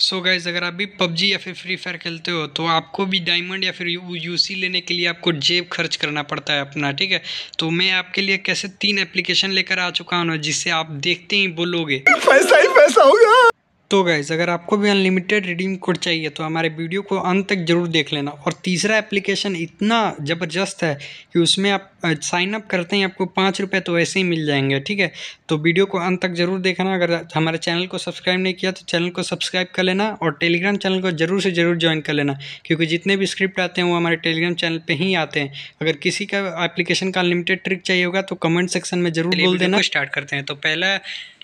सो so guys अगर आप भी पबजी या फिर फ्री फायर खेलते हो तो आपको भी डायमंड या फिर यूसी लेने के लिए आपको जेब खर्च करना पड़ता है अपना ठीक है तो मैं आपके लिए कैसे तीन एप्लीकेशन लेकर आ चुका हूँ जिससे आप देखते ही बोलोगे पैसा ही पैसा होगा तो गाइज़ अगर आपको भी अनलिमिटेड रिडीम कोड चाहिए तो हमारे वीडियो को अंत तक जरूर देख लेना और तीसरा एप्लीकेशन इतना ज़बरदस्त है कि उसमें आप साइन अप करते हैं आपको पाँच रुपये तो ऐसे ही मिल जाएंगे ठीक है तो वीडियो को अंत तक जरूर देखना अगर हमारे चैनल को सब्सक्राइब नहीं किया तो चैनल को सब्सक्राइब कर लेना और टेलीग्राम चैनल को जरूर से ज़रूर ज्वाइन कर लेना क्योंकि जितने भी स्क्रिप्ट आते हैं वो हमारे टेलीग्राम चैनल पर ही आते हैं अगर किसी का एप्लीकेशन का लिमिटेड ट्रिक चाहिए होगा तो कमेंट सेक्शन में जरूर बोल देना स्टार्ट करते हैं तो पहला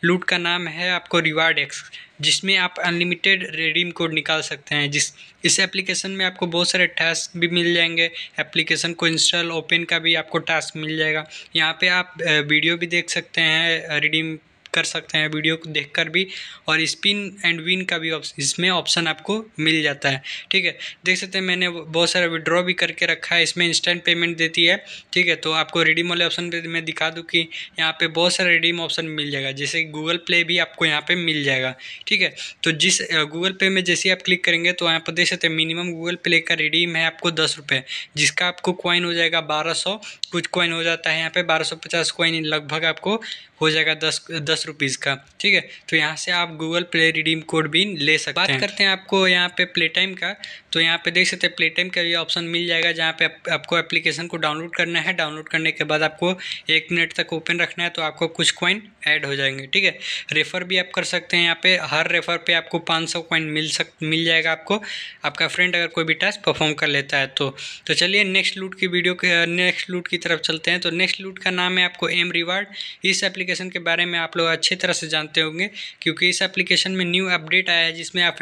लूट का नाम है आपको रिवार्ड एक्स जिसमें आप अनलिमिटेड रिडीम कोड निकाल सकते हैं जिस इस एप्लीकेशन में आपको बहुत सारे टास्क भी मिल जाएंगे एप्लीकेशन को इंस्टॉल ओपन का भी आपको टास्क मिल जाएगा यहाँ पे आप वीडियो भी देख सकते हैं रिडीम कर सकते हैं वीडियो को देखकर भी और स्पिन एंड विन का भी इसमें ऑप्शन आपको मिल जाता है ठीक है देख सकते हैं मैंने बहुत सारा विड्रॉ भी करके रखा है इसमें इंस्टेंट पेमेंट देती है ठीक है तो आपको रिडीम वाले ऑप्शन पर मैं दिखा दूँ कि यहाँ पर बहुत सारे रिडीम ऑप्शन मिल जाएगा जैसे गूगल प्ले भी आपको यहाँ पर मिल जाएगा ठीक है तो जिस गूगल पे में जैसे आप क्लिक करेंगे तो यहाँ पर देख सकते हैं मिनिमम गूगल प्ले का रिडीम है आपको दस रुपये जिसका आपको क्वाइन हो जाएगा बारह सौ कुछ क्वाइन हो जाता है यहाँ पे बारह सौ पचास क्वाइन लगभग आपको हो जाएगा दस दस रुपीज़ का ठीक है तो यहाँ से आप गूगल प्ले रिडीम कोड भी ले सकते बात हैं बात करते हैं आपको यहाँ पे प्ले टाइम का तो यहाँ पे देख सकते हैं प्ले टाइम का ये ऑप्शन मिल जाएगा जहाँ पे आप, आपको एप्लीकेशन को डाउनलोड करना है डाउनलोड करने के बाद आपको एक मिनट तक ओपन रखना है तो आपको कुछ कॉइन ऐड हो जाएंगे ठीक है रेफर भी आप कर सकते हैं यहाँ पे हर रेफर पर आपको पाँच सौ मिल सक मिल जाएगा आपको आपका फ्रेंड अगर कोई भी टास्क परफॉर्म कर लेता है तो तो चलिए नेक्स्ट लूट की वीडियो के नेक्स्ट लूट की तरफ चलते हैं तो नेक्स्ट लूट का नाम है आपको एम रिवार्ड इस एप्लीकेशन के बारे में आप लोग अच्छी तरह से जानते होंगे क्योंकि इस एप्लीकेशन में न्यू अपडेट आया है जिसमें आप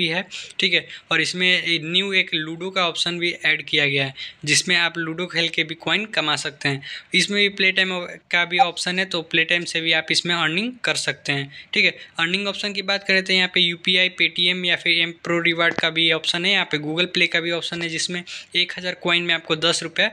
भी है ठीक है और इसमें न्यू एक लूडो का ऑप्शन भी ऐड किया गया है जिसमें आप लूडो खेल के भी कॉइन कमा सकते हैं इसमें भी प्ले टाइम का भी ऑप्शन है तो प्ले टाइम से भी आप इसमें अर्निंग कर सकते हैं ठीक है अर्निंग ऑप्शन की बात करें तो यहाँ पे यू पी या फिर एम प्रो रिवार्ड का भी ऑप्शन है यहाँ पे गूगल प्ले का भी ऑप्शन है जिसमें एक हज़ार कॉइन में आपको दस रुपये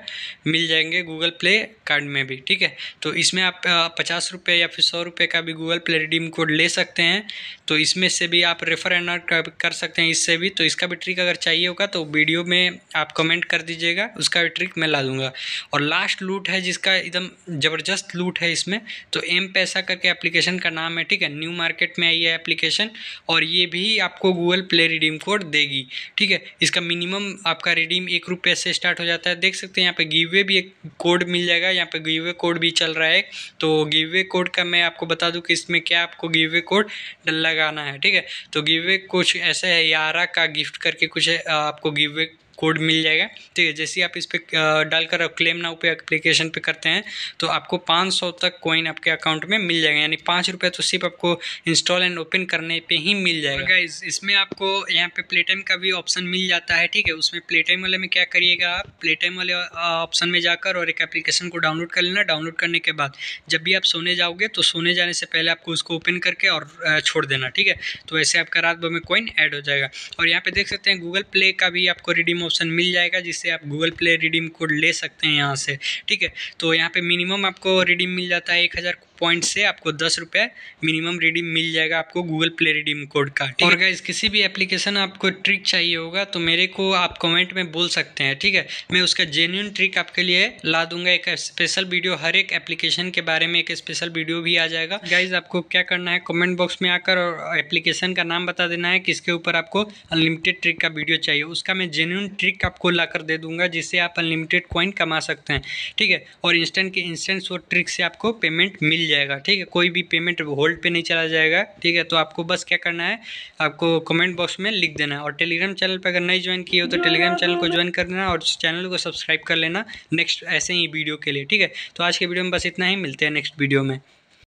मिल जाएंगे गूगल प्ले कार्ड में भी ठीक है तो इसमें आप पचास रुपये या फिर सौ रुपये का का भी गूगल प्ले रिडीम कोड ले सकते हैं तो इसमें से भी आप रेफर अर्न कर सकते हैं इससे भी तो इसका भी ट्रिक अगर चाहिए होगा तो वीडियो में आप कमेंट कर दीजिएगा उसका भी ट्रिक मैं ला दूंगा और लास्ट लूट है जिसका एकदम ज़बरदस्त लूट है इसमें तो एम पैसा करके एप्लीकेशन का नाम है ठीक है न्यू मार्केट में आई है एप्लीकेशन और ये भी आपको गूगल प्ले रिडीम कोड देगी ठीक है इसका मिनिमम आपका रिडीम एक रुपये से स्टार्ट हो जाता है देख सकते हैं यहाँ पे गिवे भी एक कोड मिल जाएगा यहाँ पे गिवे कोड भी चल रहा है तो गिवे कोड का मैं आपको बता दूँ कि इसमें क्या आपको गिवे कोड लगाना है ठीक है तो गिवे कुछ ऐसे है यारा का गिफ्ट करके कुछ आपको गिवे कोड मिल जाएगा ठीक है जैसे आप इस पर डालकर क्लेम नाउ पे एप्लीकेशन पे करते हैं तो आपको 500 तक कॉइन आपके अकाउंट में मिल जाएगा यानी पाँच रुपये तो सिर्फ आपको इंस्टॉल एंड ओपन करने पे ही मिल जाएगा इस, इसमें आपको यहाँ पे प्ले टाइम का भी ऑप्शन मिल जाता है ठीक है उसमें प्ले टाइम वाले में क्या करिएगा आप प्ले टाइम वाले ऑप्शन में जाकर और एक एप्लीकेशन को डाउनलोड कर लेना डाउनलोड करने के बाद जब भी आप सोने जाओगे तो सोने जाने से पहले आपको उसको ओपन करके और छोड़ देना ठीक है तो ऐसे आपका रात भर में कॉइन ऐड हो जाएगा और यहाँ पे देख सकते हैं गूगल प्ले का भी आपको रिडीम ऑप्शन मिल जाएगा जिससे आप गूगल प्ले रिडीम कोड ले सकते हैं यहाँ से ठीक है तो यहाँ पे मिनिमम आपको रिडीम मिल जाता है एक हज़ार पॉइंट से आपको दस रुपये मिनिमम रिडीम मिल जाएगा आपको गूगल प्ले रिडीम कोड का और है गाइज किसी भी एप्लीकेशन आपको ट्रिक चाहिए होगा तो मेरे को आप कमेंट में बोल सकते हैं ठीक है मैं उसका जेन्यून ट्रिक आपके लिए ला दूंगा एक स्पेशल वीडियो हर एक एप्लीकेशन के बारे में एक स्पेशल वीडियो भी आ जाएगा गाइज आपको क्या करना है कॉमेंट बॉक्स में आकर और एप्लीकेशन का नाम बता देना है किसके ऊपर आपको अनलिमिटेड ट्रिक का वीडियो चाहिए उसका मैं जेन्यून ट्रिक आपको ला कर दे दूंगा जिससे आप अनलिमिटेड कॉइन कमा सकते हैं ठीक है और इंस्टेंट के इंस्टेंट वो ट्रिक से आपको पेमेंट मिल जाएगा ठीक है कोई भी पेमेंट होल्ड पे नहीं चला जाएगा ठीक है तो आपको बस क्या करना है आपको कमेंट बॉक्स में लिख देना है और टेलीग्राम चैनल पर अगर नहीं ज्वाइन किए हो तो टेलीग्राम चैनल को ज्वाइन कर देना और चैनल को सब्सक्राइब कर लेना नेक्स्ट ऐसे ही वीडियो के लिए ठीक है तो आज के वीडियो में बस इतना ही मिलते हैं नेक्स्ट वीडियो में